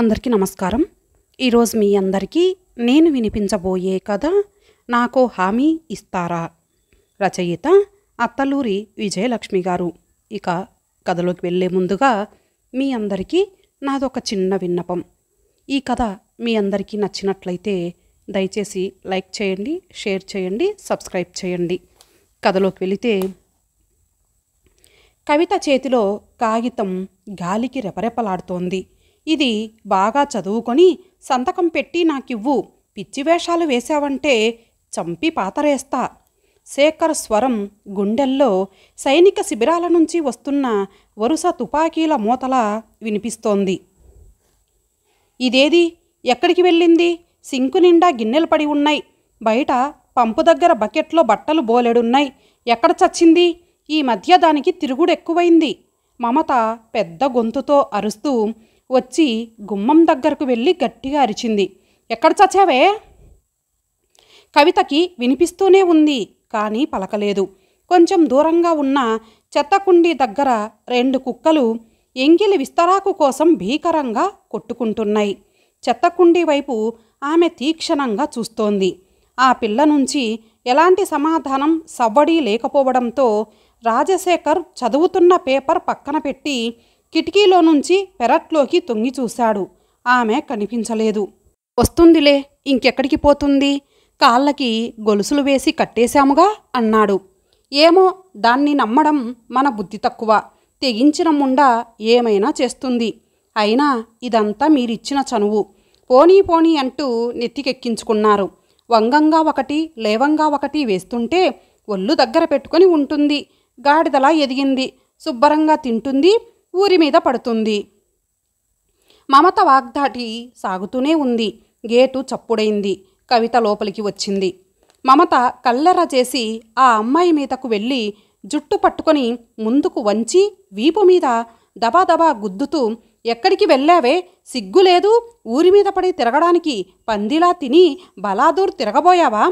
అందరికీ నమస్కారం ఈరోజు మీ అందరికీ నేను వినిపించబోయే కథ నాకు హామీ ఇస్తారా రచయిత అత్తలూరి విజయలక్ష్మి గారు ఇక కథలోకి వెళ్ళే ముందుగా మీ అందరికీ నాదొక చిన్న విన్నపం ఈ కథ మీ అందరికీ నచ్చినట్లయితే దయచేసి లైక్ చేయండి షేర్ చేయండి సబ్స్క్రైబ్ చేయండి కథలోకి వెళితే కవిత చేతిలో కాగితం గాలికి రెపరెపలాడుతోంది ఇది బాగా చదువుకొని సంతకం పెట్టి నాకివ్వు పిచ్చి వేషాలు వేశావంటే చంపి పాతరేస్తా శేఖర్ స్వరం గుండెల్లో సైనిక శిబిరాల నుంచి వస్తున్న వరుస తుపాకీల మూతలా వినిపిస్తోంది ఇదేది ఎక్కడికి వెళ్ళింది సింకు నిండా గిన్నెలు పడి ఉన్నాయి బయట పంపు దగ్గర బకెట్లో బట్టలు బోలెడున్నాయి ఎక్కడ చచ్చింది ఈ మధ్య దానికి తిరుగుడు ఎక్కువైంది మమత పెద్ద గొంతుతో అరుస్తూ వచ్చి గుమ్మం దగ్గరకు వెళ్ళి గట్టిగా అరిచింది ఎక్కడ చచ్చావే కవితకి వినిపిస్తూనే ఉంది కానీ పలకలేదు కొంచెం దూరంగా ఉన్న చెత్తకుండి దగ్గర రెండు కుక్కలు ఎంగిలి విస్తరాకు కోసం భీకరంగా కొట్టుకుంటున్నాయి చెత్తకుండి వైపు ఆమె తీక్షణంగా చూస్తోంది ఆ పిల్ల నుంచి ఎలాంటి సమాధానం సవ్వడి లేకపోవడంతో రాజశేఖర్ చదువుతున్న పేపర్ పక్కన పెట్టి కిటికీలో నుంచి పెరట్లోకి తొంగి చూశాడు ఆమె కనిపించలేదు వస్తుందిలే ఇంకెక్కడికి పోతుంది కాళ్ళకి గొలుసులు వేసి కట్టేశాముగా అన్నాడు ఏమో దాన్ని నమ్మడం మన బుద్ధి తక్కువ తెగించిన ముండ ఏమైనా చేస్తుంది అయినా ఇదంతా మీరిచ్చిన చనువు పోనీ పోనీ అంటూ నెత్తికెక్కించుకున్నారు వంగంగా ఒకటి లేవంగా ఒకటి వేస్తుంటే ఒళ్ళు దగ్గర పెట్టుకొని ఉంటుంది గాడిదలా ఎదిగింది శుభ్రంగా తింటుంది ఊరి మీద పడుతుంది మమత వాగ్దాటి సాగుతూనే ఉంది గేటు చప్పుడైంది కవిత లోపలికి వచ్చింది మమత కల్లెర చేసి ఆ అమ్మాయి మీదకు వెళ్ళి జుట్టు పట్టుకొని ముందుకు వంచి వీపు మీద దబాదబా గుద్దుతూ ఎక్కడికి వెళ్ళావే సిగ్గులేదు ఊరి మీద పడి తిరగడానికి పందిలా తిని బలాదూర్ తిరగబోయావా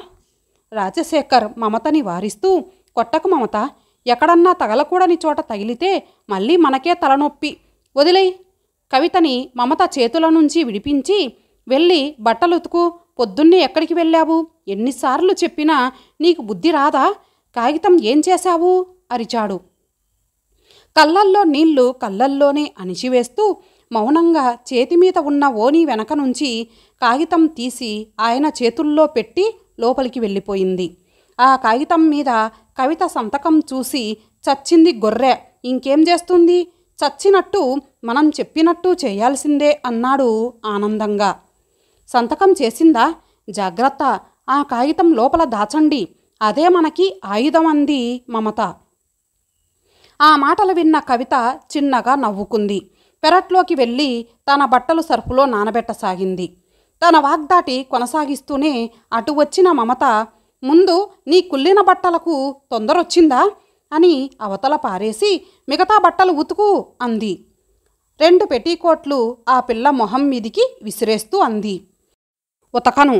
రాజశేఖర్ మమతని వారిస్తూ కొట్టకు మమత ఎక్కడన్నా తగలకూడని చోట తగిలితే మళ్ళీ మనకే తలనొప్పి వదిలేయి కవితని మమత చేతుల నుంచి విడిపించి వెళ్ళి బట్టలుతుకు పొద్దున్నే ఎక్కడికి వెళ్ళావు ఎన్నిసార్లు చెప్పినా నీకు బుద్ధి రాదా కాగితం ఏం చేశావు అరిచాడు కళ్ళల్లో నీళ్లు కళ్ళల్లోనే అణిచివేస్తూ మౌనంగా చేతి మీద ఉన్న ఓని వెనక నుంచి కాగితం తీసి ఆయన చేతుల్లో పెట్టి లోపలికి వెళ్ళిపోయింది ఆ కాగితం మీద కవిత సంతకం చూసి చచ్చింది గొర్రె ఇంకేం చేస్తుంది చచ్చినట్టు మనం చెప్పినట్టు చేయాల్సిందే అన్నాడు ఆనందంగా సంతకం చేసిందా జాగ్రత్త ఆ కాగితం లోపల దాచండి అదే మనకి ఆయుధం అంది మమత ఆ మాటలు విన్న కవిత చిన్నగా నవ్వుకుంది పెరట్లోకి వెళ్ళి తన బట్టలు సర్ఫులో నానబెట్టసాగింది తన వాగ్దాటి కొనసాగిస్తూనే అటు వచ్చిన మమత ముందు నీ కుళ్ళిన బట్టలకు తొందరొచ్చిందా అని అవతల పారేసి మిగతా బట్టలు ఉతుకు అంది రెండు పెటీకోట్లు ఆ పిల్ల మొహం మీదికి విసిరేస్తూ అంది ఉతకను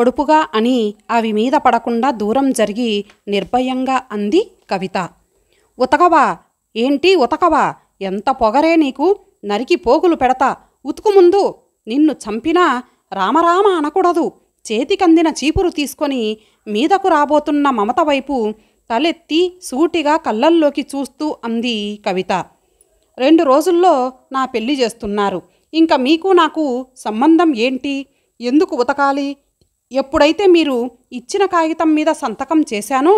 ఒడుపుగా అని అవి మీద పడకుండా దూరం జరిగి నిర్భయంగా అంది కవిత ఉతకవా ఏంటి ఉతకవా ఎంత పొగరే నీకు నరికి పోగులు పెడతా ఉతుకు ముందు నిన్ను చంపినా రామరామ అనకూడదు చేతికందిన చీపురు తీసుకొని మీదకు రాబోతున్న మమత వైపు తలెత్తి సూటిగా కళ్ళల్లోకి చూస్తూ అంది కవిత రెండు రోజుల్లో నా పెళ్లి చేస్తున్నారు ఇంకా మీకు నాకు సంబంధం ఏంటి ఎందుకు ఉతకాలి ఎప్పుడైతే మీరు ఇచ్చిన కాగితం మీద సంతకం చేశానో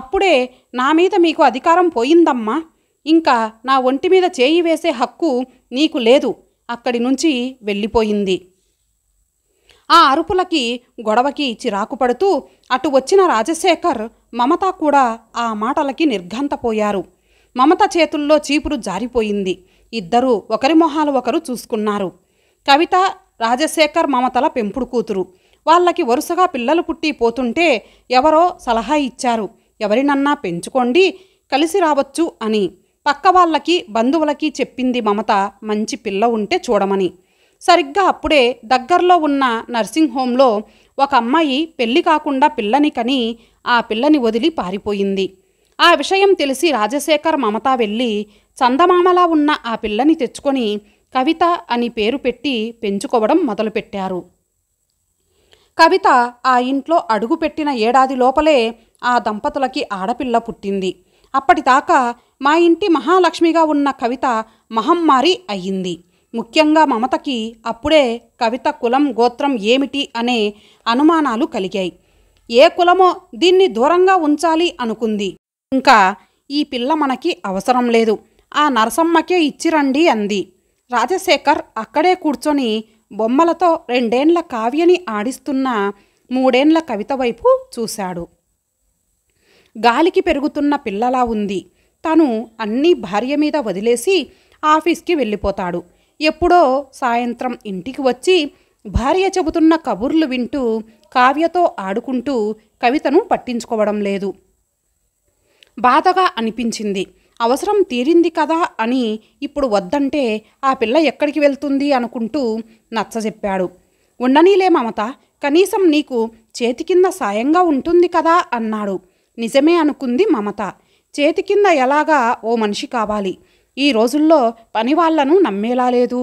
అప్పుడే నా మీద మీకు అధికారం పోయిందమ్మా ఇంకా నా ఒంటి మీద చేయి వేసే హక్కు నీకు లేదు అక్కడి నుంచి వెళ్ళిపోయింది ఆ అరుపులకి గొడవకి చిరాకు పడుతూ అటు వచ్చిన రాజశేఖర్ మమత కూడా ఆ మాటలకి నిర్ఘంతపోయారు మమత చేతుల్లో చీపురు జారిపోయింది ఇద్దరూ ఒకరి మొహాలు ఒకరు చూసుకున్నారు కవిత రాజశేఖర్ మమతల పెంపుడు కూతురు వాళ్ళకి వరుసగా పిల్లలు పుట్టి పోతుంటే ఎవరో సలహా ఇచ్చారు ఎవరినన్నా పెంచుకోండి కలిసి రావచ్చు అని పక్క వాళ్ళకి బంధువులకి చెప్పింది మమత మంచి పిల్ల ఉంటే చూడమని సరిగ్గా అప్పుడే దగ్గరలో ఉన్న నర్సింగ్ హోంలో ఒక అమ్మాయి పెళ్లి కాకుండా పిల్లని కని ఆ పిల్లని వదిలి పారిపోయింది ఆ విషయం తెలిసి రాజశేఖర్ మమత వెళ్ళి చందమామలా ఉన్న ఆ పిల్లని తెచ్చుకొని కవిత అని పేరు పెట్టి పెంచుకోవడం మొదలుపెట్టారు కవిత ఆ ఇంట్లో అడుగుపెట్టిన ఏడాది లోపలే ఆ దంపతులకి ఆడపిల్ల పుట్టింది అప్పటిదాకా మా ఇంటి మహాలక్ష్మిగా ఉన్న కవిత మహమ్మారి అయ్యింది ముఖ్యంగా మమతకి అప్పుడే కవిత కులం గోత్రం ఏమిటి అనే అనుమానాలు కలిగాయి ఏ కులమో దీన్ని దూరంగా ఉంచాలి అనుకుంది ఇంకా ఈ పిల్ల మనకి అవసరం లేదు ఆ నరసమ్మకే ఇచ్చిరండి అంది రాజశేఖర్ అక్కడే కూర్చొని బొమ్మలతో రెండేండ్ల కావ్యని ఆడిస్తున్న మూడేండ్ల కవిత వైపు చూశాడు గాలికి పెరుగుతున్న పిల్లలా ఉంది తను అన్నీ భార్య మీద వదిలేసి ఆఫీస్కి వెళ్ళిపోతాడు ఎప్పుడో సాయంత్రం ఇంటికి వచ్చి భార్య చెబుతున్న కబుర్లు వింటూ కావ్యతో ఆడుకుంటూ కవితను పట్టించుకోవడం లేదు బాధగా అనిపించింది అవసరం తీరింది కదా అని ఇప్పుడు వద్దంటే ఆ పిల్ల ఎక్కడికి వెళ్తుంది అనుకుంటూ నచ్చజెప్పాడు ఉండనీలే మమత కనీసం నీకు చేతి కింద సాయంగా ఉంటుంది కదా అన్నాడు నిజమే అనుకుంది మమత చేతి కింద ఎలాగా ఓ మనిషి కావాలి ఈ రోజుల్లో పని వాళ్లను నమ్మేలా లేదు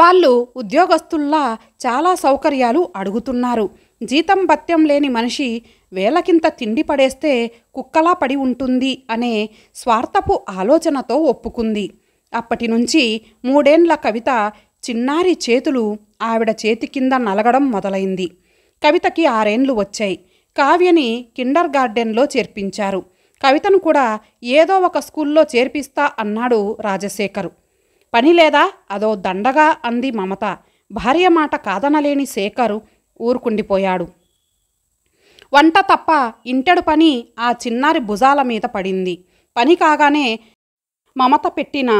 వాళ్ళు ఉద్యోగస్తుల్లా చాలా సౌకర్యాలు అడుగుతున్నారు జీతం భత్యం లేని మనిషి వేలకింత తిండి పడేస్తే కుక్కలా పడి ఉంటుంది అనే స్వార్థపు ఆలోచనతో ఒప్పుకుంది అప్పటి నుంచి మూడేండ్ల కవిత చిన్నారి చేతులు ఆవిడ చేతి కింద నలగడం మొదలైంది కవితకి ఆరేండ్లు వచ్చాయి కావ్యని కిండర్ గార్డెన్లో చేర్పించారు కవితను కూడా ఏదో ఒక స్కూల్లో చేర్పిస్తా అన్నాడు రాజశేఖరు పని లేదా అదో దండగా అంది మమత భార్య మాట కాదనలేని శేఖరు ఊరుకుండిపోయాడు వంట తప్ప ఇంటడు పని ఆ చిన్నారి భుజాల మీద పడింది పని కాగానే మమత పెట్టిన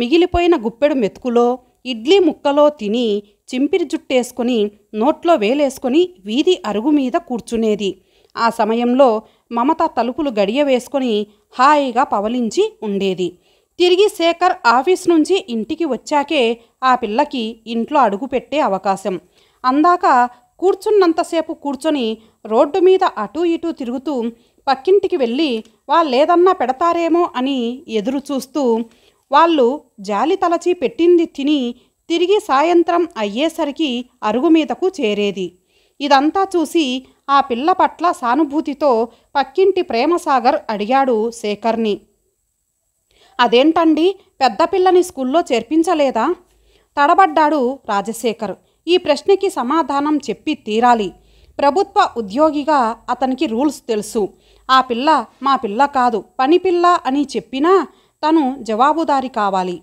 మిగిలిపోయిన గుప్పెడు మెతుకులో ఇడ్లీ ముక్కలో తిని చింపిరి జుట్టేసుకుని నోట్లో వేలేసుకుని వీధి అరుగు మీద కూర్చునేది ఆ సమయంలో మమత తలుపులు గడియ వేసుకొని హాయిగా పవలించి ఉండేది తిరిగి శేఖర్ ఆఫీస్ నుంచి ఇంటికి వచ్చాకే ఆ పిల్లకి ఇంట్లో అడుగుపెట్టే అవకాశం అందాక కూర్చున్నంతసేపు కూర్చొని రోడ్డు మీద అటూ ఇటూ తిరుగుతూ పక్కింటికి వెళ్ళి వాళ్ళేదన్నా పెడతారేమో అని ఎదురు చూస్తూ వాళ్ళు జాలి తలచి పెట్టింది తిని తిరిగి సాయంత్రం అయ్యేసరికి అరుగు మీదకు చేరేది ఇదంతా చూసి ఆ పిల్ల పట్ల సానుభూతితో పక్కింటి ప్రేమసాగర్ అడిగాడు శేఖర్ని అదేంటండి పెద్ద పిల్లని స్కూల్లో చేర్పించలేదా తడబడ్డాడు రాజశేఖర్ ఈ ప్రశ్నకి సమాధానం చెప్పి తీరాలి ప్రభుత్వ ఉద్యోగిగా అతనికి రూల్స్ తెలుసు ఆ పిల్ల మా పిల్ల కాదు పని పిల్ల అని చెప్పినా తను జవాబుదారి కావాలి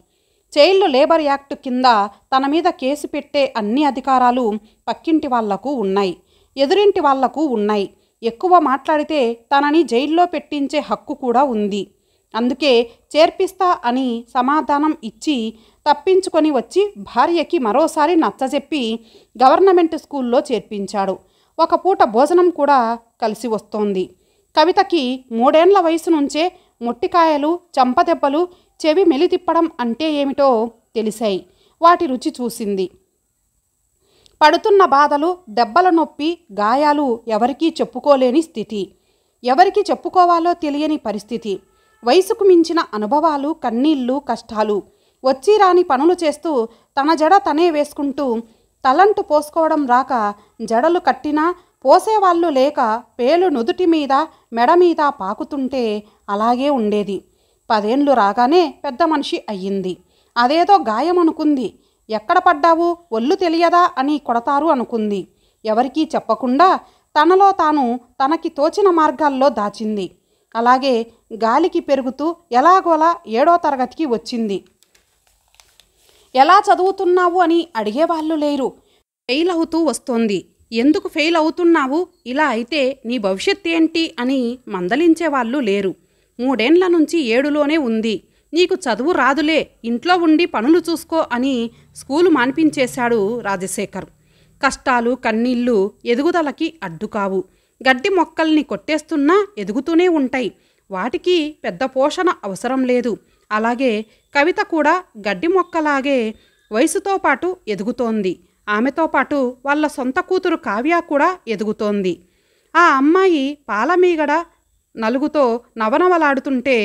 చైల్డ్ లేబర్ యాక్ట్ కింద తన మీద కేసు పెట్టే అన్ని అధికారాలు పక్కింటి వాళ్లకు ఉన్నాయి ఎదురింటి వాళ్లకు ఉన్నాయి ఎక్కువ మాట్లాడితే తనని జైల్లో పెట్టించే హక్కు కూడా ఉంది అందుకే చేర్పిస్తా అని సమాధానం ఇచ్చి తప్పించుకొని వచ్చి భార్యకి మరోసారి నచ్చజెప్పి గవర్నమెంట్ స్కూల్లో చేర్పించాడు ఒక పూట భోజనం కూడా కలిసి వస్తోంది కవితకి మూడేండ్ల వయసు నుంచే మొట్టికాయలు చంపదెబ్బలు చెవి మెలితిప్పడం అంటే ఏమిటో తెలిసాయి వాటి రుచి చూసింది పడుతున్న బాధలు దెబ్బల నొప్పి గాయాలు ఎవరికీ చెప్పుకోలేని స్థితి ఎవరికి చెప్పుకోవాలో తెలియని పరిస్థితి వయసుకు మించిన అనుభవాలు కన్నీళ్ళు కష్టాలు వచ్చి రాని పనులు చేస్తూ తన జడ తనే వేసుకుంటూ తలంటు పోసుకోవడం రాక జడలు కట్టినా పోసేవాళ్ళు లేక పేలు నుదుటి మీద మెడ మీద పాకుతుంటే అలాగే ఉండేది పదేండ్లు రాగానే పెద్ద మనిషి అయ్యింది అదేదో గాయం అనుకుంది ఎక్కడ పడ్డావు ఒళ్ళు తెలియదా అని కొడతారు అనుకుంది ఎవరికీ చెప్పకుండా తనలో తాను తనకి తోచిన మార్గాల్లో దాచింది అలాగే గాలికి పెరుగుతూ ఎలాగోలా ఏడో తరగతికి వచ్చింది ఎలా చదువుతున్నావు అని అడిగేవాళ్ళు లేరు ఫెయిల్ అవుతూ వస్తోంది ఎందుకు ఫెయిల్ అవుతున్నావు ఇలా అయితే నీ భవిష్యత్ ఏంటి అని మందలించేవాళ్ళు లేరు మూడేండ్ల నుంచి ఏడులోనే ఉంది నీకు చదువు రాదులే ఇంట్లో ఉండి పనులు చూసుకో అని స్కూలు మాన్పించేశాడు రాజశేఖర్ కష్టాలు కన్నీళ్ళు ఎదుగుదలకి అడ్డుకావు గడ్డి మొక్కల్ని కొట్టేస్తున్నా ఎదుగుతూనే ఉంటాయి వాటికి పెద్ద పోషణ అవసరం లేదు అలాగే కవిత కూడా గడ్డి మొక్కలాగే వయసుతో పాటు ఎదుగుతోంది ఆమెతో పాటు వాళ్ళ సొంత కూతురు కావ్య కూడా ఎదుగుతోంది ఆ అమ్మాయి పాలమీగడ నలుగుతో నవనవలాడుతుంటే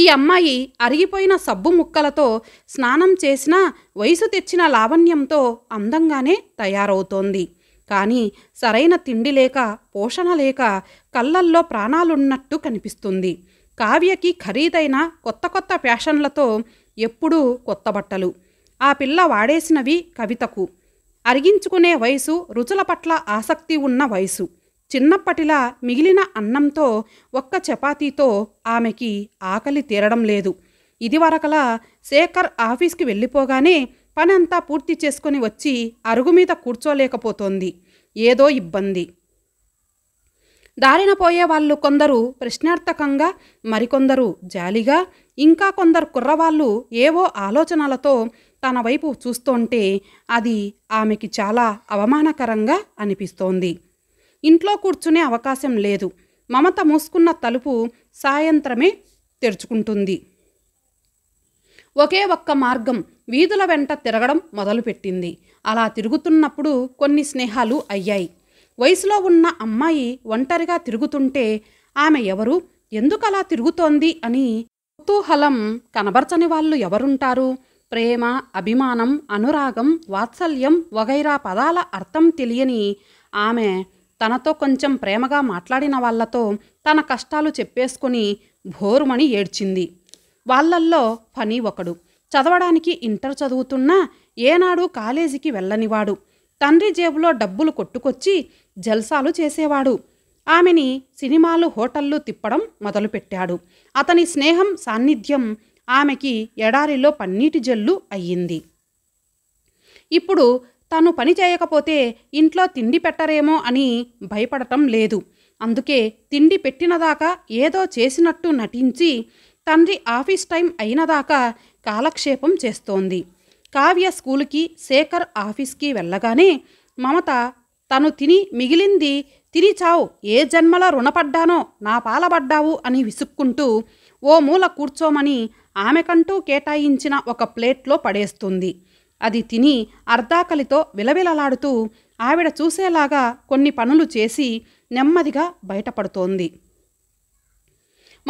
ఈ అమ్మాయి అరిగిపోయిన సబ్బు ముక్కలతో స్నానం చేసిన వయసు తెచ్చిన లావణ్యంతో అందంగానే తయారవుతోంది కానీ సరైన తిండి లేక పోషణ లేక కళ్ళల్లో ప్రాణాలున్నట్టు కనిపిస్తుంది కావ్యకి ఖరీదైన కొత్త కొత్త ఫ్యాషన్లతో ఎప్పుడూ కొత్త బట్టలు ఆ పిల్ల వాడేసినవి కవితకు అరిగించుకునే వయసు రుచుల పట్ల ఆసక్తి ఉన్న వయసు చిన్నప్పటిలా మిగిలిన అన్నంతో ఒక్క చపాతీతో ఆమెకి ఆకలి తీరడం లేదు ఇదివరకలా శేఖర్ ఆఫీస్కి వెళ్ళిపోగానే పనంతా పూర్తి చేసుకుని వచ్చి అరుగు మీద కూర్చోలేకపోతోంది ఏదో ఇబ్బంది దారిన పోయే వాళ్ళు కొందరు ప్రశ్నార్థకంగా మరికొందరు జాలిగా ఇంకా కొందరు కుర్రవాళ్ళు ఏవో ఆలోచనలతో తన వైపు చూస్తుంటే అది ఆమెకి చాలా అవమానకరంగా అనిపిస్తోంది ఇంట్లో కూర్చునే అవకాశం లేదు మమత మూసుకున్న తలుపు సాయంత్రమే తెరుచుకుంటుంది ఒకే ఒక్క మార్గం వీధుల వెంట తిరగడం మొదలుపెట్టింది అలా తిరుగుతున్నప్పుడు కొన్ని స్నేహాలు అయ్యాయి వయసులో ఉన్న అమ్మాయి ఒంటరిగా తిరుగుతుంటే ఆమె ఎవరు ఎందుకు అలా తిరుగుతోంది అని కుతూహలం కనబరచని వాళ్ళు ఎవరుంటారు ప్రేమ అభిమానం అనురాగం వాత్సల్యం వగైరా పదాల అర్థం తెలియని ఆమె తనతో కొంచెం ప్రేమగా మాట్లాడిన వాళ్లతో తన కష్టాలు చెప్పేసుకుని భోరుమని ఏడ్చింది వాళ్ళల్లో ఫనీ ఒకడు చదవడానికి ఇంటర్ చదువుతున్నా ఏనాడు కాలేజీకి వెళ్ళనివాడు తండ్రి జేబులో డబ్బులు కొట్టుకొచ్చి జల్సాలు చేసేవాడు ఆమెని సినిమాలు హోటళ్ళు తిప్పడం మొదలుపెట్టాడు అతని స్నేహం సాన్నిధ్యం ఆమెకి ఎడారిలో పన్నీటి జల్లు అయ్యింది ఇప్పుడు తాను పని చేయకపోతే ఇంట్లో తిండి పెట్టరేమో అని భయపడటం లేదు అందుకే తిండి పెట్టినదాకా ఏదో చేసినట్టు నటించి తండ్రి ఆఫీస్ టైం అయినదాకా కాలక్షేపం చేస్తోంది కావ్య స్కూల్కి శేఖర్ ఆఫీస్కి వెళ్ళగానే మమత తను తిని మిగిలింది తిని చావు ఏ జన్మల రుణపడ్డానో నా పాలబడ్డావు అని విసుక్కుంటూ ఓ మూల కూర్చోమని ఆమెకంటూ కేటాయించిన ఒక ప్లేట్లో పడేస్తుంది అది తిని అర్ధాకలితో విలవిలలాడుతూ ఆవిడ చూసేలాగా కొన్ని పనులు చేసి నెమ్మదిగా బయటపడుతోంది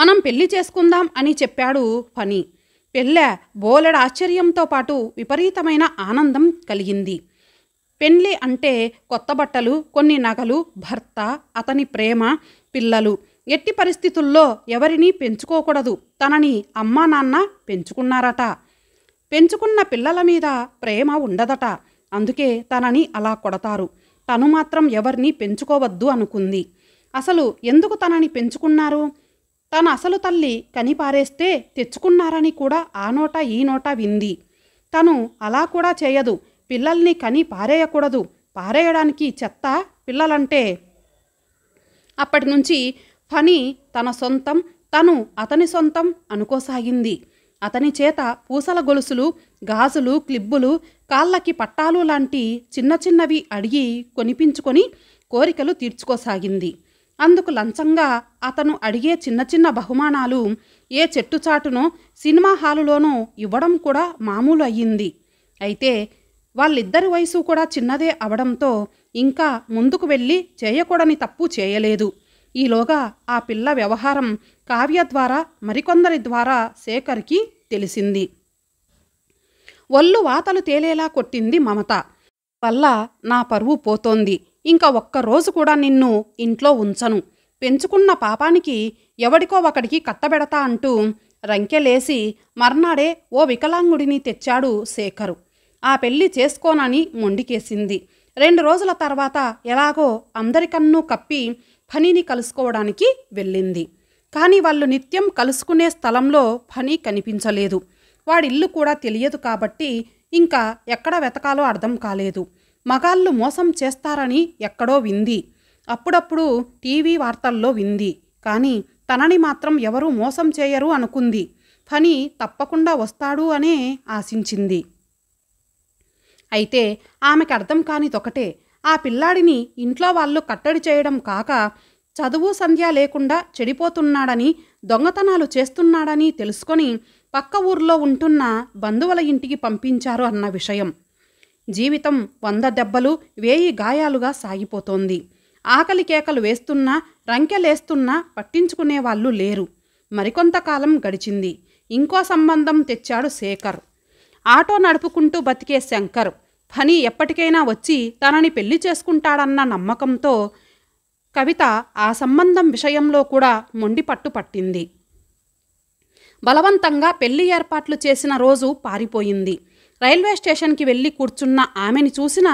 మనం పెళ్లి చేసుకుందాం అని చెప్పాడు ఫణి పెళ్ళె బోలెడ ఆశ్చర్యంతో పాటు విపరీతమైన ఆనందం కలిగింది పెళ్ళి అంటే కొత్త బట్టలు కొన్ని నగలు భర్త అతని ప్రేమ పిల్లలు ఎట్టి పరిస్థితుల్లో ఎవరినీ పెంచుకోకూడదు తనని అమ్మా నాన్న పెంచుకున్నారట పెంచుకున్న పిల్లల మీద ప్రేమ ఉండదట అందుకే తనని అలా కొడతారు తను మాత్రం ఎవరిని పెంచుకోవద్దు అనుకుంది అసలు ఎందుకు తనని పెంచుకున్నారు తన అసలు తల్లి కనిపారేస్తే తెచ్చుకున్నారని కూడా ఆ నోట ఈ నోట వింది తను అలా కూడా చేయదు పిల్లల్ని కని పారేయకూడదు పారేయడానికి చెత్త పిల్లలంటే అప్పటి నుంచి ఫణి తన సొంతం తను అతని సొంతం అనుకోసాగింది అతని చేత పూసల గొలుసులు గాజులు క్లిబ్బులు కాళ్ళకి పట్టాలు లాంటి చిన్న చిన్నవి అడిగి కొనిపించుకొని కోరికలు తీర్చుకోసాగింది అందుకు లంచంగా అతను అడిగే చిన్న చిన్న బహుమానాలు ఏ చెట్టుచాటునో సినిమా హాలులోనో ఇవ్వడం కూడా మామూలు అయ్యింది అయితే వాళ్ళిద్దరి వయసు కూడా చిన్నదే అవడంతో ఇంకా ముందుకు వెళ్ళి చేయకూడని తప్పు చేయలేదు ఈలోగా ఆ పిల్ల వ్యవహారం కావ్య ద్వారా మరికొందరి ద్వారా శేఖర్కి తెలిసింది ఒళ్ళు వాతలు తేలేలా కొట్టింది మమత వల్ల నా పరువు పోతోంది ఇంకా ఒక్కరోజు కూడా నిన్ను ఇంట్లో ఉంచను పెంచుకున్న పాపానికి ఎవడికో ఒకడికి కట్టబెడతా అంటూ రంకెలేసి మర్నాడే ఓ వికలాంగుడిని తెచ్చాడు శేఖరు ఆ పెళ్లి చేసుకోనని మొండికేసింది రెండు రోజుల తర్వాత ఎలాగో అందరికన్నూ కప్పి ఫనీని కలుసుకోవడానికి వెళ్ళింది కానీ వాళ్ళు నిత్యం కలుసుకునే స్థలంలో ఫనీ కనిపించలేదు వాడిల్లు కూడా తెలియదు కాబట్టి ఇంకా ఎక్కడ వెతకాలో అర్థం కాలేదు మగాళ్ళు మోసం చేస్తారని ఎక్కడో వింది అప్పుడప్పుడు టీవీ వార్తల్లో వింది కానీ తనని మాత్రం ఎవరూ మోసం చేయరు అనుకుంది ఫనీ తప్పకుండా వస్తాడు అనే ఆశించింది అయితే ఆమెకు అర్థం కానిదొకటే ఆ పిల్లాడిని ఇంట్లో వాళ్ళు కట్టడి చేయడం కాక చదువు సంధ్య లేకుండా చెడిపోతున్నాడని దొంగతనాలు చేస్తున్నాడని తెలుసుకొని పక్క ఊర్లో ఉంటున్న బంధువుల ఇంటికి పంపించారు అన్న విషయం జీవితం వంద దెబ్బలు వేయి గాయాలుగా సాగిపోతోంది ఆకలి కేకలు వేస్తున్నా రంకెలేస్తున్నా పట్టించుకునే వాళ్ళు లేరు మరికొంతకాలం గడిచింది ఇంకో సంబంధం తెచ్చాడు శేఖర్ ఆటో నడుపుకుంటూ బతికే శంకర్ హనీ ఎప్పటికైనా వచ్చి తనని పెళ్లి చేసుకుంటాడన్న నమ్మకంతో కవిత ఆ సంబంధం విషయంలో కూడా మొండి పట్టు పట్టింది బలవంతంగా పెళ్లి ఏర్పాట్లు చేసిన రోజు పారిపోయింది రైల్వే స్టేషన్కి వెళ్ళి కూర్చున్న ఆమెని చూసిన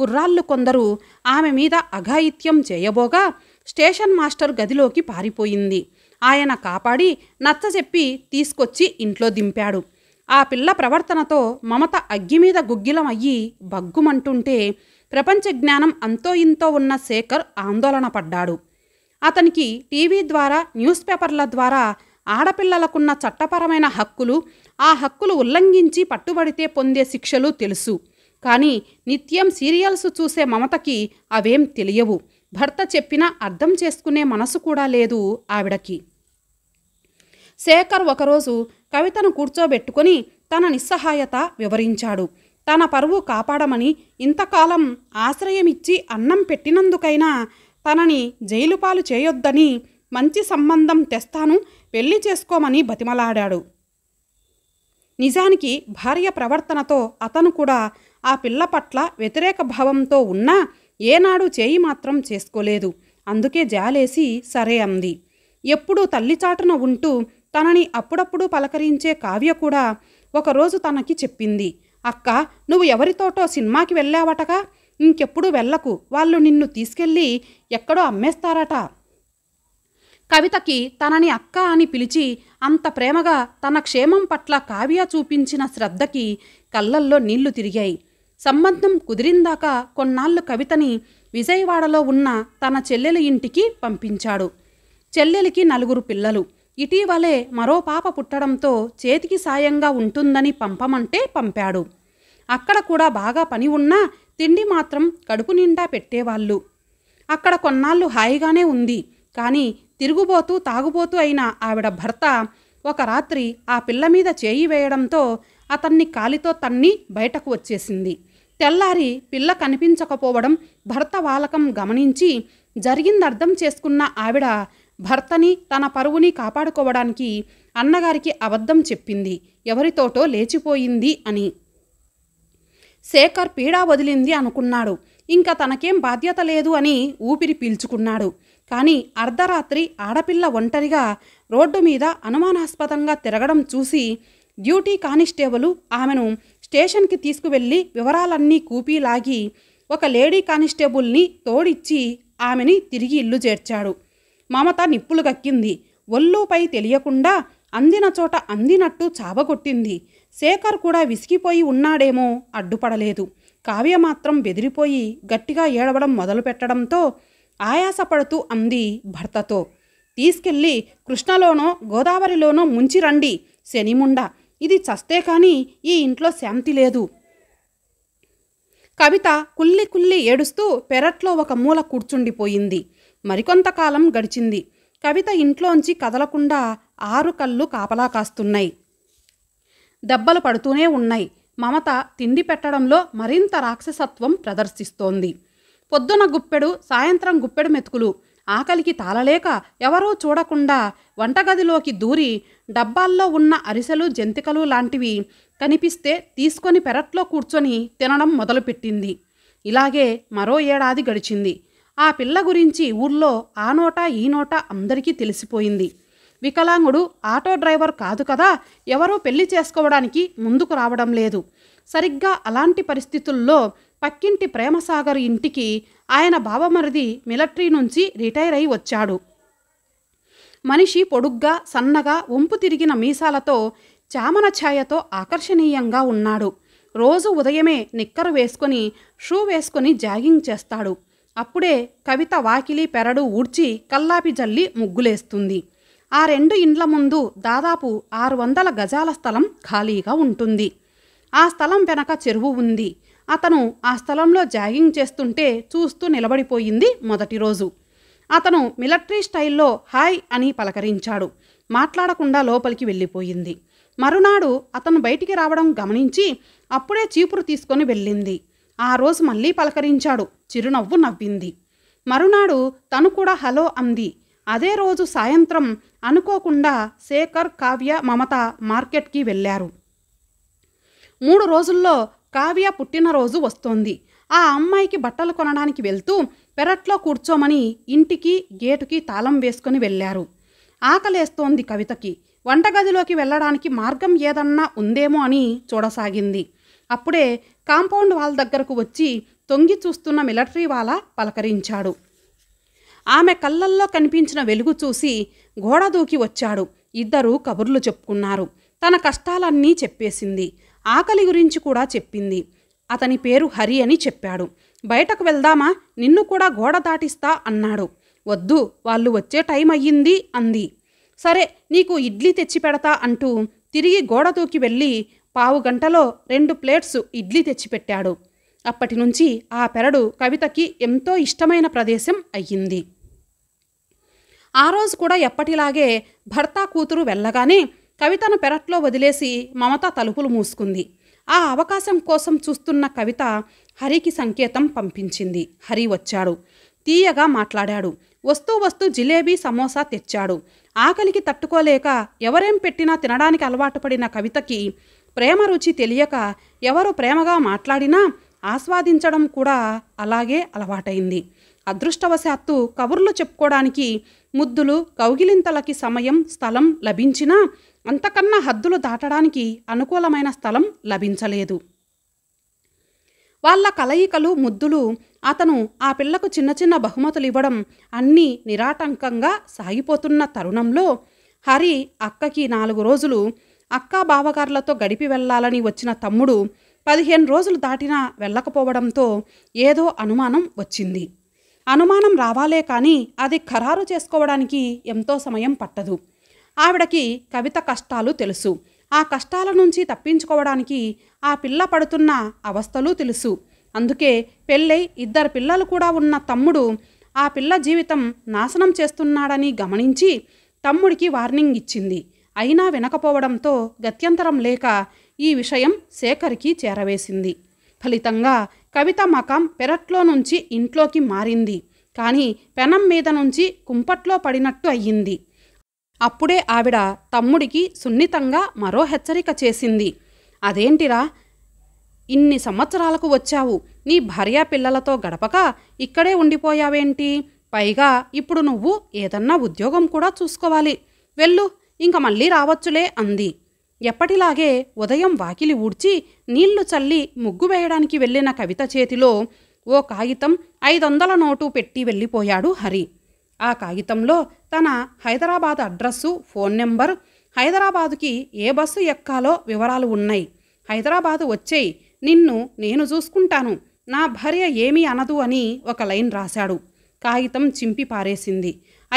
కుర్రాళ్ళు కొందరు ఆమె మీద అఘాయిత్యం చేయబోగా స్టేషన్ మాస్టర్ గదిలోకి పారిపోయింది ఆయన కాపాడి నచ్చజెప్పి తీసుకొచ్చి ఇంట్లో దింపాడు ఆ పిల్ల ప్రవర్తనతో మమత అగ్గిమీద గుగ్గిలం అయ్యి బగ్గుమంటుంటే ప్రపంచ జ్ఞానం అంతో ఇంతో ఉన్న శేఖర్ ఆందోళన పడ్డాడు అతనికి టీవీ ద్వారా న్యూస్ పేపర్ల ద్వారా ఆడపిల్లలకున్న చట్టపరమైన హక్కులు ఆ హక్కులు ఉల్లంఘించి పట్టుబడితే పొందే శిక్షలు తెలుసు కానీ నిత్యం సీరియల్స్ చూసే మమతకి అవేం తెలియవు భర్త చెప్పినా అర్థం చేసుకునే మనసు కూడా లేదు ఆవిడకి శేఖర్ ఒకరోజు కవితను కూర్చోబెట్టుకుని తన నిస్సహాయత వివరించాడు తన పరువు కాపాడమని ఇంతకాలం ఆశ్రయమిచ్చి అన్నం పెట్టినందుకైనా తనని జైలుపాలు చేయొద్దని మంచి సంబంధం తెస్తాను పెళ్లి చేసుకోమని బతిమలాడాడు నిజానికి భార్య ప్రవర్తనతో అతను కూడా ఆ పిల్ల పట్ల వ్యతిరేక భావంతో ఉన్నా ఏనాడు చేయి మాత్రం చేసుకోలేదు అందుకే జాలేసి సరే అంది ఎప్పుడూ తల్లిచాటున ఉంటూ తనని అప్పుడప్పుడు పలకరించే కావ్య కూడా ఒకరోజు తనకి చెప్పింది అక్క నువ్వు ఎవరితోటో సినిమాకి వెళ్ళావటగా ఇంకెప్పుడు వెళ్ళకు వాళ్ళు నిన్ను తీసుకెళ్ళి ఎక్కడో అమ్మేస్తారట కవితకి తనని అక్క అని పిలిచి అంత ప్రేమగా తన క్షేమం పట్ల కావ్య చూపించిన శ్రద్ధకి కళ్ళల్లో నీళ్లు తిరిగాయి సంబంధం కుదిరిందాక కొన్నాళ్ళు కవితని విజయవాడలో ఉన్న తన చెల్లెలి ఇంటికి పంపించాడు చెల్లెలికి నలుగురు పిల్లలు ఇటీవలే మరో పాప పుట్టడంతో చేతికి సాయంగా ఉంటుందని పంపమంటే పంపాడు అక్కడ కూడా బాగా పని ఉన్నా తిండి మాత్రం కడుపు నిండా పెట్టేవాళ్ళు అక్కడ కొన్నాళ్ళు హాయిగానే ఉంది కానీ తిరుగుబోతూ తాగుబోతూ అయిన ఆవిడ భర్త ఒక రాత్రి ఆ పిల్ల మీద చేయి వేయడంతో అతన్ని కాలితో తన్ని బయటకు వచ్చేసింది తెల్లారి పిల్ల కనిపించకపోవడం భర్త వాలకం గమనించి జరిగిందర్థం చేసుకున్న ఆవిడ భర్తని తన పరువుని కాపాడుకోవడానికి అన్నగారికి అబద్ధం చెప్పింది ఎవరితోటో లేచిపోయింది అని శేఖర్ పీడా వదిలింది అనుకున్నాడు ఇంకా తనకేం బాధ్యత లేదు అని ఊపిరి పీల్చుకున్నాడు కానీ అర్ధరాత్రి ఆడపిల్ల ఒంటరిగా రోడ్డు మీద అనుమానాస్పదంగా తిరగడం చూసి డ్యూటీ కానిస్టేబుల్ ఆమెను స్టేషన్కి తీసుకువెళ్ళి వివరాలన్నీ కూపీలాగి ఒక లేడీ కానిస్టేబుల్ని తోడిచ్చి ఆమెని తిరిగి ఇల్లు చేర్చాడు మమత నిప్పులు కక్కింది ఒళ్ళుపై తెలియకుండా అందిన చోట అందినట్టు చావగొట్టింది శేఖర్ కూడా విసిగిపోయి ఉన్నాడేమో అడ్డుపడలేదు కావ్య మాత్రం బెదిరిపోయి గట్టిగా ఏడవడం మొదలుపెట్టడంతో ఆయాసపడుతూ అంది భర్తతో తీసుకెళ్ళి కృష్ణలోనో గోదావరిలోనో ముంచి రండి శనిముండ ఇది చస్తే కానీ ఈ ఇంట్లో శాంతి లేదు కవిత కుల్లి కుల్లి ఏడుస్తూ పెరట్లో ఒక మూల కూర్చుండిపోయింది మరికొంతకాలం గడిచింది కవిత ఇంట్లోంచి కదలకుండా ఆరు కళ్ళు కాపలా కాస్తున్నాయి దెబ్బలు పడుతూనే ఉన్నాయి మమత తిండి పెట్టడంలో మరింత రాక్షసత్వం ప్రదర్శిస్తోంది పొద్దున గుప్పెడు సాయంత్రం గుప్పెడు మెతుకులు ఆకలికి తాళలేక ఎవరూ చూడకుండా వంటగదిలోకి దూరి డబ్బాల్లో ఉన్న అరిసెలు జంతికలు లాంటివి కనిపిస్తే తీసుకొని పెరట్లో కూర్చొని తినడం మొదలుపెట్టింది ఇలాగే మరో ఏడాది గడిచింది ఆ పిల్ల గురించి ఊర్లో ఆ నోట ఈ నోట అందరికీ తెలిసిపోయింది వికలాంగుడు ఆటో డ్రైవర్ కాదు కదా ఎవరూ పెళ్లి చేసుకోవడానికి ముందుకు రావడం లేదు సరిగ్గా అలాంటి పరిస్థితుల్లో పక్కింటి ప్రేమసాగర్ ఇంటికి ఆయన బావమరిది మిలటరీ నుంచి రిటైర్ అయి వచ్చాడు మనిషి పొడుగ్గా సన్నగా వంపు తిరిగిన మీసాలతో చామన ఛాయతో ఆకర్షణీయంగా ఉన్నాడు రోజు ఉదయమే నిక్కరు వేసుకొని షూ వేసుకొని జాగింగ్ చేస్తాడు అప్పుడే కవిత వాకిలి పెరడు ఊడ్చి కల్లాపి జల్లి ముగ్గులేస్తుంది ఆ రెండు ఇండ్ల ముందు దాదాపు ఆరు వందల గజాల స్థలం ఖాళీగా ఉంటుంది ఆ స్థలం వెనక చెరువు ఉంది అతను ఆ స్థలంలో జాగింగ్ చేస్తుంటే చూస్తూ నిలబడిపోయింది మొదటి రోజు అతను మిలటరీ స్టైల్లో హాయ్ అని పలకరించాడు మాట్లాడకుండా లోపలికి వెళ్ళిపోయింది మరునాడు అతను బయటికి రావడం గమనించి అప్పుడే చీపురు తీసుకొని వెళ్ళింది ఆ రోజు మళ్ళీ పలకరించాడు చిరునవ్వు నవ్వింది మరునాడు తను కూడా హలో అంది అదే రోజు సాయంత్రం అనుకోకుండా శేఖర్ కావ్య మమత మార్కెట్కి వెళ్ళారు మూడు రోజుల్లో కావ్య పుట్టినరోజు వస్తోంది ఆ అమ్మాయికి బట్టలు కొనడానికి వెళ్తూ పెరట్లో కూర్చోమని ఇంటికి గేటుకి తాళం వేసుకుని వెళ్ళారు ఆకలేస్తోంది కవితకి వంటగదిలోకి వెళ్ళడానికి మార్గం ఏదన్నా ఉందేమో అని చూడసాగింది అప్పుడే కాంపౌండ్ వాల్ దగ్గరకు వచ్చి తొంగి చూస్తున్న మిలటరీ వాల పలకరించాడు ఆమె కళ్ళల్లో కనిపించిన వెలుగు చూసి గోడ దూకి వచ్చాడు ఇద్దరూ కబుర్లు చెప్పుకున్నారు తన కష్టాలన్నీ చెప్పేసింది ఆకలి గురించి కూడా చెప్పింది అతని పేరు హరి అని చెప్పాడు బయటకు వెళ్దామా నిన్ను కూడా గోడ దాటిస్తా అన్నాడు వద్దు వాళ్ళు వచ్చే టైం అయ్యింది అంది సరే నీకు ఇడ్లీ తెచ్చి పెడతా అంటూ తిరిగి గోడ దూకి వెళ్ళి పావు గంటలో రెండు ప్లేట్స్ ఇడ్లీ తెచ్చిపెట్టాడు అప్పటి నుంచి ఆ పెరడు కవితకి ఎంతో ఇష్టమైన ప్రదేశం అయ్యింది ఆ రోజు కూడా ఎప్పటిలాగే భర్త కూతురు వెళ్ళగానే కవితను పెరట్లో వదిలేసి మమత తలుపులు మూసుకుంది ఆ అవకాశం కోసం చూస్తున్న కవిత హరికి సంకేతం పంపించింది హరి వచ్చాడు తీయగా మాట్లాడాడు వస్తూ వస్తూ జిలేబీ సమోసా తెచ్చాడు ఆకలికి తట్టుకోలేక ఎవరేం పెట్టినా తినడానికి అలవాటు పడిన కవితకి ప్రేమ రుచి తెలియక ఎవరు ప్రేమగా మాట్లాడినా ఆస్వాదించడం కూడా అలాగే అలవాటైంది అదృష్టవశాత్తు కబుర్లు చెప్పుకోవడానికి ముద్దులు కౌగిలింతలకి సమయం స్థలం లభించినా అంతకన్నా హద్దులు దాటడానికి అనుకూలమైన స్థలం లభించలేదు వాళ్ళ కలయికలు ముద్దులు అతను ఆ పిల్లకు చిన్న చిన్న బహుమతులు ఇవ్వడం అన్నీ నిరాటంకంగా సాగిపోతున్న తరుణంలో హరి అక్కకి నాలుగు రోజులు అక్కా బావగారులతో గడిపి వెళ్ళాలని వచ్చిన తమ్ముడు పదిహేను రోజులు దాటినా వెళ్ళకపోవడంతో ఏదో అనుమానం వచ్చింది అనుమానం రావాలే కానీ అది ఖరారు చేసుకోవడానికి ఎంతో సమయం పట్టదు ఆవిడకి కవిత కష్టాలు తెలుసు ఆ కష్టాల నుంచి తప్పించుకోవడానికి ఆ పిల్ల పడుతున్న అవస్థలు తెలుసు అందుకే పెళ్ళై ఇద్దరు పిల్లలు కూడా ఉన్న తమ్ముడు ఆ పిల్ల జీవితం నాశనం చేస్తున్నాడని గమనించి తమ్ముడికి వార్నింగ్ ఇచ్చింది అయినా వినకపోవడంతో గత్యంతరం లేక ఈ విషయం శేఖర్కి చేరవేసింది ఫలితంగా కవిత మకాం పెరట్లో నుంచి ఇంట్లోకి మారింది కానీ పెనం మీద నుంచి కుంపట్లో పడినట్టు అయ్యింది అప్పుడే ఆవిడ తమ్ముడికి సున్నితంగా మరో హెచ్చరిక చేసింది అదేంటిరా ఇన్ని సంవత్సరాలకు వచ్చావు నీ భార్య పిల్లలతో గడపక ఇక్కడే ఉండిపోయావేంటి పైగా ఇప్పుడు నువ్వు ఏదన్నా ఉద్యోగం కూడా చూసుకోవాలి వెళ్ళు ఇంక మళ్ళీ రావచ్చులే అంది ఎప్పటిలాగే ఉదయం వాకిలి ఊడ్చి నీళ్లు చల్లి ముగ్గు వేయడానికి వెళ్ళిన కవిత చేతిలో ఓ కాగితం ఐదొందల నోటు పెట్టి వెళ్ళిపోయాడు హరి ఆ కాగితంలో తన హైదరాబాద్ అడ్రస్సు ఫోన్ నెంబర్ హైదరాబాదుకి ఏ బస్సు ఎక్కాలో వివరాలు ఉన్నాయి హైదరాబాదు వచ్చేయి నిన్ను నేను చూసుకుంటాను నా భార్య ఏమీ అనదు అని ఒక లైన్ రాశాడు కాగితం చింపి పారేసింది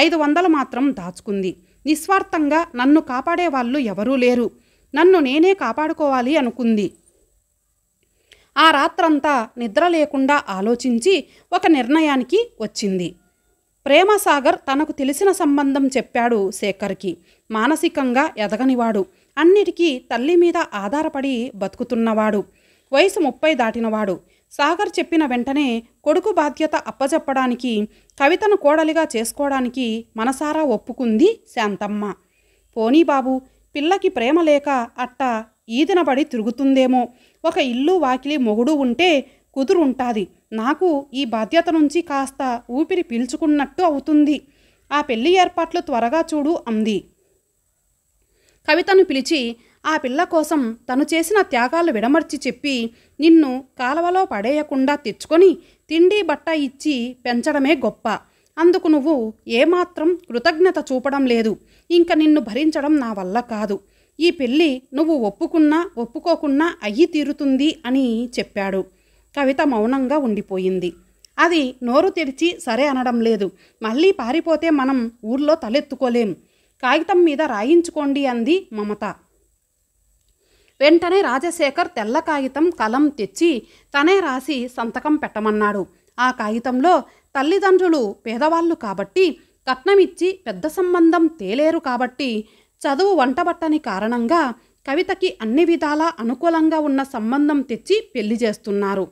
ఐదు వందలు మాత్రం దాచుకుంది నిస్వార్థంగా నన్ను కాపాడేవాళ్ళు ఎవరూ లేరు నన్ను నేనే కాపాడుకోవాలి అనుకుంది ఆ రాత్రంతా నిద్ర లేకుండా ఆలోచించి ఒక నిర్ణయానికి వచ్చింది ప్రేమసాగర్ తనకు తెలిసిన సంబంధం చెప్పాడు శేఖర్కి మానసికంగా ఎదగనివాడు అన్నిటికీ తల్లి మీద ఆధారపడి బతుకుతున్నవాడు వయసు ముప్పై దాటినవాడు సాగర్ చెప్పిన వెంటనే కొడుకు బాధ్యత అప్పచెప్పడానికి కవితను కోడలిగా చేసుకోవడానికి మనసారా ఒప్పుకుంది శాంతమ్మ పోనీ బాబు పిల్లకి ప్రేమ లేక అట్ట ఈదినబడి తిరుగుతుందేమో ఒక ఇల్లు వాకిలి మొగుడు ఉంటే కుదురుంటాది నాకు ఈ బాధ్యత నుంచి కాస్త ఊపిరి పీల్చుకున్నట్టు అవుతుంది ఆ పెళ్లి ఏర్పాట్లు త్వరగా చూడు అంది కవితను పిలిచి ఆ పిల్ల కోసం తను చేసిన త్యాగాలు విడమర్చి చెప్పి నిన్ను కాలవలో పడేయకుండా తెచ్చుకొని తిండి బట్ట ఇచ్చి పెంచడమే గొప్ప అందుకు నువ్వు ఏమాత్రం కృతజ్ఞత చూపడం లేదు ఇంక నిన్ను భరించడం నా వల్ల కాదు ఈ పెళ్ళి నువ్వు ఒప్పుకున్నా ఒప్పుకోకున్నా అయ్యి తీరుతుంది అని చెప్పాడు కవిత మౌనంగా ఉండిపోయింది అది నోరు తెరిచి సరే అనడం లేదు మళ్ళీ పారిపోతే మనం ఊర్లో తలెత్తుకోలేం కాగితం మీద రాయించుకోండి అంది మమత వెంటనే రాజశేఖర్ తెల్ల కాగితం కలం తెచ్చి తనే రాసి సంతకం పెట్టమన్నాడు ఆ కాగితంలో తల్లిదండ్రులు పేదవాళ్ళు కాబట్టి కట్నమిచ్చి పెద్ద సంబంధం తేలేరు కాబట్టి చదువు వంటబట్టని కారణంగా కవితకి అన్ని విధాలా అనుకూలంగా ఉన్న సంబంధం తెచ్చి పెళ్లి చేస్తున్నారు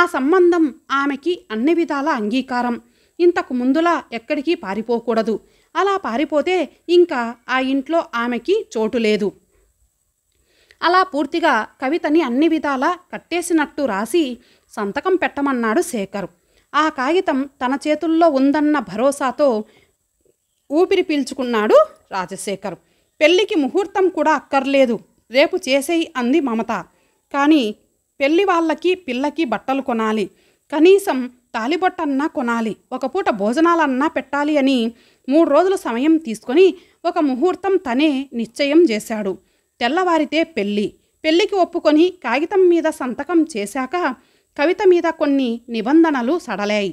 ఆ సంబంధం ఆమెకి అన్ని విధాల అంగీకారం ఇంతకు ముందులా ఎక్కడికి పారిపోకూడదు అలా పారిపోతే ఇంకా ఆ ఇంట్లో ఆమెకి చోటు లేదు అలా పూర్తిగా కవితని అన్ని విధాలా కట్టేసినట్టు రాసి సంతకం పెట్టమన్నాడు శేఖర్ ఆ కాగితం తన చేతుల్లో ఉందన్న భరోసాతో ఊపిరి పీల్చుకున్నాడు రాజశేఖర్ పెళ్ళికి ముహూర్తం కూడా అక్కర్లేదు రేపు చేసేయి అంది మమత కానీ పెళ్ళి వాళ్ళకి పిల్లకి బట్టలు కొనాలి కనీసం తాలిబొట్టన్నా కొనాలి ఒక పూట భోజనాలన్నా పెట్టాలి అని మూడు రోజులు సమయం తీసుకొని ఒక ముహూర్తం తనే నిశ్చయం చేశాడు తెల్లవారితే పెళ్ళి పెళ్లికి ఒప్పుకొని కాగితం మీద సంతకం చేశాక కవిత మీద కొన్ని నిబంధనలు సడలాయి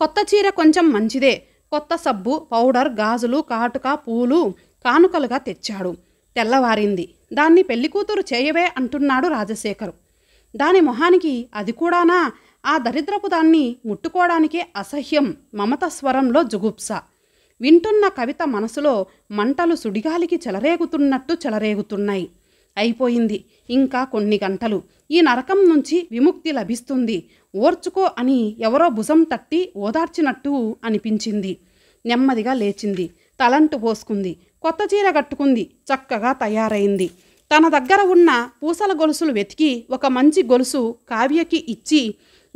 కొత్త చీర కొంచెం మంచిదే కొత్త సబ్బు పౌడర్ గాజులు కాటుక పూలు కానుకలుగా తెచ్చాడు తెల్లవారింది దాన్ని పెళ్లికూతురు చేయవే అంటున్నాడు రాజశేఖరు దాని మొహానికి అది కూడానా ఆ దరిద్రపు దాన్ని ముట్టుకోవడానికే అసహ్యం మమత స్వరంలో జుగుప్స వింటున్న కవిత మనసులో మంటలు సుడిగాలికి చెలరేగుతున్నట్టు చెలరేగుతున్నాయి అయిపోయింది ఇంకా కొన్ని గంటలు ఈ నరకం నుంచి విముక్తి లభిస్తుంది ఓర్చుకో అని ఎవరో భుజం తట్టి ఓదార్చినట్టు అనిపించింది నెమ్మదిగా లేచింది తలంటు పోసుకుంది కొత్త చీర కట్టుకుంది చక్కగా తయారైంది తన దగ్గర ఉన్న పూసల గొలుసులు వెతికి ఒక మంచి గొలుసు కావ్యకి ఇచ్చి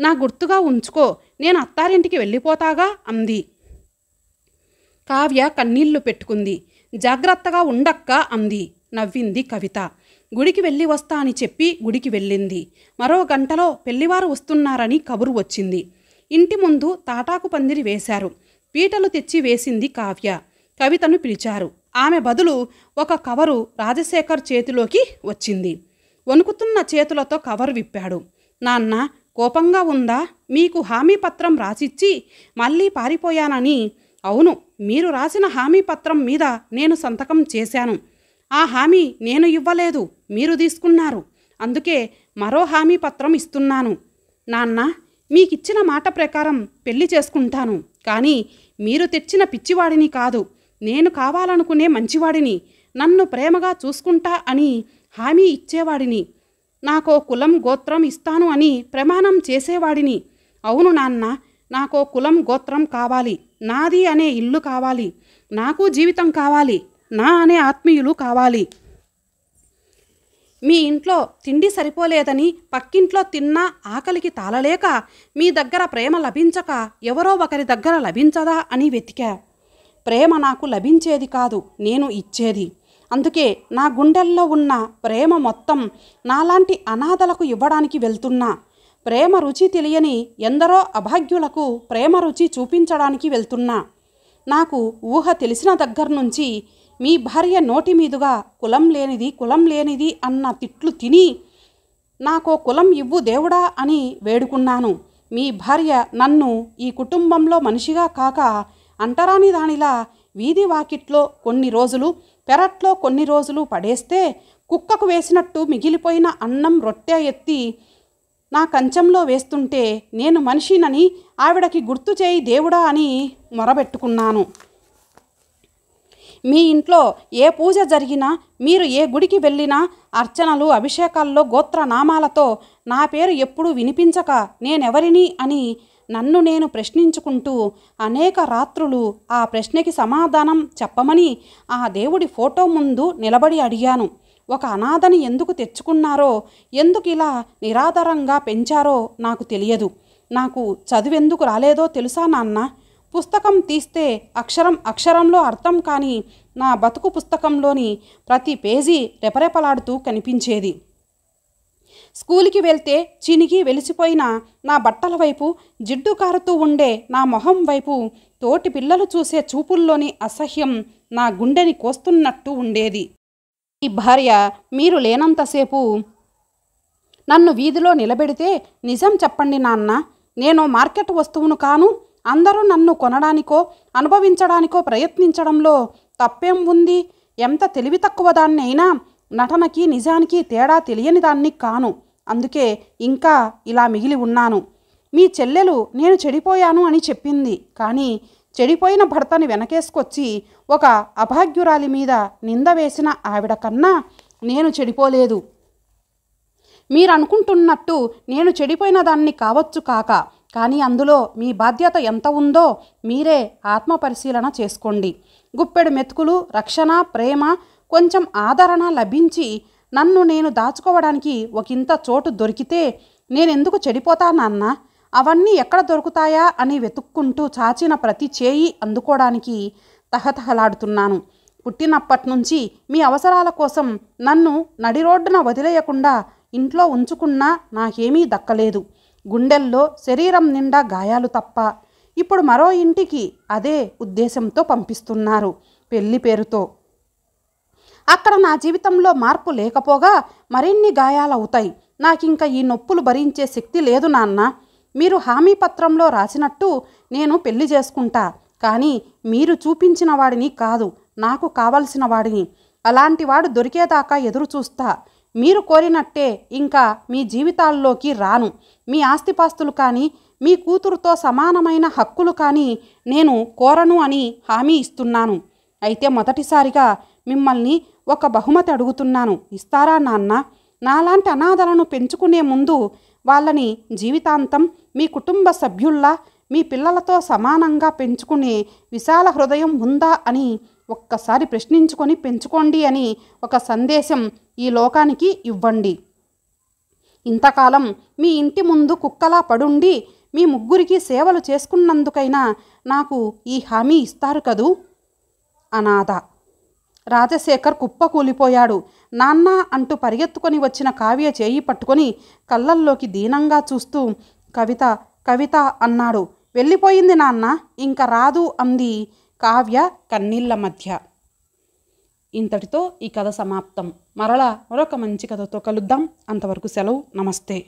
నా గుర్తుగా ఉంచుకో నేను అత్తారింటికి వెళ్ళిపోతాగా అంది కావ్య కన్నీళ్లు పెట్టుకుంది జాగ్రత్తగా ఉండక్క అంది నవ్వింది కవిత గుడికి వెళ్ళి వస్తా అని చెప్పి గుడికి వెళ్ళింది మరో గంటలో పెళ్లివారు వస్తున్నారని కబురు వచ్చింది ఇంటి ముందు తాటాకు పందిరి వేశారు పీటలు తెచ్చి వేసింది కావ్య కవితను పిలిచారు ఆమె బదులు ఒక కవరు రాజశేఖర్ చేతిలోకి వచ్చింది వణుకుతున్న చేతులతో కవర్ విప్పాడు నాన్న కోపంగా ఉందా మీకు హామీ పత్రం రాసిచ్చి మళ్ళీ పారిపోయానని అవును మీరు రాసిన హామీ పత్రం మీద నేను సంతకం చేశాను ఆ హామీ నేను ఇవ్వలేదు మీరు తీసుకున్నారు అందుకే మరో హామీ పత్రం ఇస్తున్నాను నాన్న మీకిచ్చిన మాట ప్రకారం పెళ్లి చేసుకుంటాను కానీ మీరు తెచ్చిన పిచ్చివాడిని కాదు నేను కావాలనుకునే మంచివాడిని నన్ను ప్రేమగా చూసుకుంటా అని హామీ ఇచ్చేవాడిని నాకో కులం గోత్రం ఇస్తాను అని ప్రమాణం చేసేవాడిని అవును నాన్న నాకో కులం గోత్రం కావాలి నాది అనే ఇల్లు కావాలి నాకు జీవితం కావాలి నా అనే ఆత్మీయులు కావాలి మీ ఇంట్లో తిండి సరిపోలేదని పక్కింట్లో తిన్నా ఆకలికి తాళలేక మీ దగ్గర ప్రేమ లభించక ఎవరో ఒకరి దగ్గర లభించదా అని వెతికా ప్రేమ నాకు లభించేది కాదు నేను ఇచ్చేది అందుకే నా గుండెల్లో ఉన్న ప్రేమ మొత్తం నాలాంటి అనాథలకు ఇవ్వడానికి వెళ్తున్నా ప్రేమ రుచి తెలియని ఎందరో అభాగ్యులకు ప్రేమ రుచి చూపించడానికి వెళ్తున్నా నాకు ఊహ తెలిసిన దగ్గర నుంచి మీ భార్య నోటి మీదుగా కులం లేనిది కులం లేనిది అన్న తిట్లు తిని నాకో కులం ఇవ్వు దేవుడా అని వేడుకున్నాను మీ భార్య నన్ను ఈ కుటుంబంలో మనిషిగా కాక అంటరాని దానిలా వీధి వాకిట్లో కొన్ని రోజులు పెరట్లో కొన్ని రోజులు పడేస్తే కుక్కకు వేసినట్టు మిగిలిపోయిన అన్నం రొట్టె ఎత్తి నా కంచంలో వేస్తుంటే నేను మనిషినని ఆవిడకి గుర్తు చేయి దేవుడా అని మొరబెట్టుకున్నాను మీ ఇంట్లో ఏ పూజ జరిగినా మీరు ఏ గుడికి వెళ్ళినా అర్చనలు అభిషేకాల్లో గోత్రనామాలతో నా పేరు ఎప్పుడూ వినిపించక నేనెవరిని అని నన్ను నేను ప్రశ్నించుకుంటూ అనేక రాత్రులు ఆ ప్రశ్నకి సమాధానం చెప్పమని ఆ దేవుడి ఫోటో ముందు నిలబడి అడిగాను ఒక అనాథని ఎందుకు తెచ్చుకున్నారో ఎందుకు ఇలా నిరాధారంగా పెంచారో నాకు తెలియదు నాకు చదువెందుకు రాలేదో తెలుసా నాన్న పుస్తకం తీస్తే అక్షరం అక్షరంలో అర్థం కాని నా బతుకు పుస్తకంలోని ప్రతి పేజీ రెపరెపలాడుతూ కనిపించేది స్కూల్కి వెళ్తే చినిగి వెలిసిపోయిన నా బట్టల వైపు జిడ్డు కారుతూ ఉండే నా మొహం వైపు తోటి పిల్లలు చూసే చూపుల్లోని అసహ్యం నా గుండెని కోస్తున్నట్టు ఉండేది ఈ భార్య మీరు లేనంతసేపు నన్ను వీధిలో నిలబెడితే నిజం చెప్పండి నాన్న నేను మార్కెట్ వస్తువును కాను అందరూ నన్ను కొనడానికో అనుభవించడానికో ప్రయత్నించడంలో తప్పేం ఉంది ఎంత తెలివి తక్కువ దాన్ని అయినా నటనకి నిజానికి తేడా తెలియని దాన్ని కాను అందుకే ఇంకా ఇలా మిగిలి ఉన్నాను మీ చెల్లెలు నేను చెడిపోయాను అని చెప్పింది కానీ చెడిపోయిన భర్తని వెనకేసుకొచ్చి ఒక అభాగ్యురాలి మీద నింద వేసిన ఆవిడ కన్నా నేను చెడిపోలేదు మీరు అనుకుంటున్నట్టు నేను చెడిపోయిన దాన్ని కావచ్చు కాక కానీ అందులో మీ బాధ్యత ఎంత ఉందో మీరే ఆత్మ పరిశీలన చేసుకోండి గుప్పెడు మెతుకులు రక్షణ ప్రేమ కొంచెం ఆదరణ లభించి నన్ను నేను దాచుకోవడానికి ఒకంత చోటు దొరికితే నేనెందుకు చెడిపోతానన్నా అవన్నీ ఎక్కడ దొరుకుతాయా అని వెతుక్కుంటూ చాచిన ప్రతి చేయి అందుకోవడానికి తహతహలాడుతున్నాను పుట్టినప్పటి నుంచి మీ అవసరాల కోసం నన్ను నడి రోడ్డున వదిలేయకుండా ఇంట్లో ఉంచుకున్నా నాకేమీ దక్కలేదు గుండెల్లో శరీరం నిండా గాయాలు తప్ప ఇప్పుడు మరో ఇంటికి అదే ఉద్దేశంతో పంపిస్తున్నారు పెళ్లి పేరుతో అక్కడ నా జీవితంలో మార్పు లేకపోగా మరిన్ని గాయాలవుతాయి నాకింక ఈ నొప్పులు భరించే శక్తి లేదు నాన్న మీరు హామీ పత్రంలో రాసినట్టు నేను పెళ్లి చేసుకుంటా కానీ మీరు చూపించిన వాడిని కాదు నాకు కావలసిన వాడిని అలాంటివాడు దొరికేదాకా ఎదురు చూస్తా మీరు కోరినట్టే ఇంకా మీ జీవితాల్లోకి రాను మీ ఆస్తిపాస్తులు కానీ మీ కూతురుతో సమానమైన హక్కులు కానీ నేను కోరను అని హామీ ఇస్తున్నాను అయితే మొదటిసారిగా మిమ్మల్ని ఒక బహుమతి అడుగుతున్నాను ఇస్తారా నాన్న నాలాంటి అనాథలను పెంచుకునే ముందు వాళ్ళని జీవితాంతం మీ కుటుంబ సభ్యుల్లా మీ పిల్లలతో సమానంగా పెంచుకునే విశాల హృదయం ఉందా అని ఒక్కసారి ప్రశ్నించుకొని పెంచుకోండి అని ఒక సందేశం ఈ లోకానికి ఇవ్వండి ఇంతకాలం మీ ఇంటి ముందు కుక్కలా పడుండి మీ ముగ్గురికి సేవలు చేసుకున్నందుకైనా నాకు ఈ హామీ ఇస్తారు కదూ అనాథ రాజశేఖర్ కుప్ప కూలిపోయాడు నాన్న అంటూ పరిగెత్తుకొని వచ్చిన కావ్య చేయి పట్టుకొని కళ్ళల్లోకి దీనంగా చూస్తూ కవిత కవిత అన్నాడు వెళ్ళిపోయింది నాన్న ఇంకా రాదు అంది కావ్య కన్నీళ్ల మధ్య ఇంతటితో ఈ కథ సమాప్తం మరలా మరొక మంచి కథతో కలుద్దాం అంతవరకు సెలవు నమస్తే